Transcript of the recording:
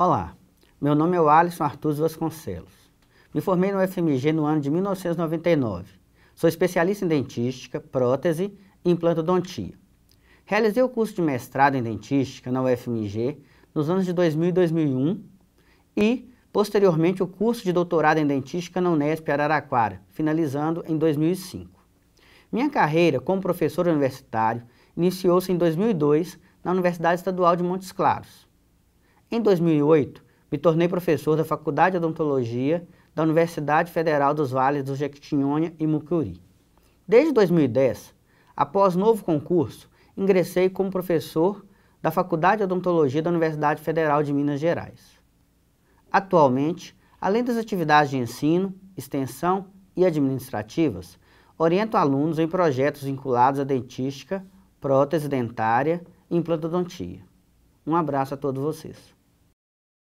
Olá, meu nome é Alisson Artur Vasconcelos. Me formei no FMG no ano de 1999. Sou especialista em dentística, prótese e implantodontia. Realizei o curso de mestrado em dentística na UFMG nos anos de 2000 e 2001 e, posteriormente, o curso de doutorado em dentística na Unesp Araraquara, finalizando em 2005. Minha carreira como professor universitário iniciou-se em 2002 na Universidade Estadual de Montes Claros. Em 2008, me tornei professor da Faculdade de Odontologia da Universidade Federal dos Vales do Jequitinhonha e Mucuri. Desde 2010, após novo concurso, ingressei como professor da Faculdade de Odontologia da Universidade Federal de Minas Gerais. Atualmente, além das atividades de ensino, extensão e administrativas, oriento alunos em projetos vinculados à dentística, prótese dentária e implantodontia. Um abraço a todos vocês.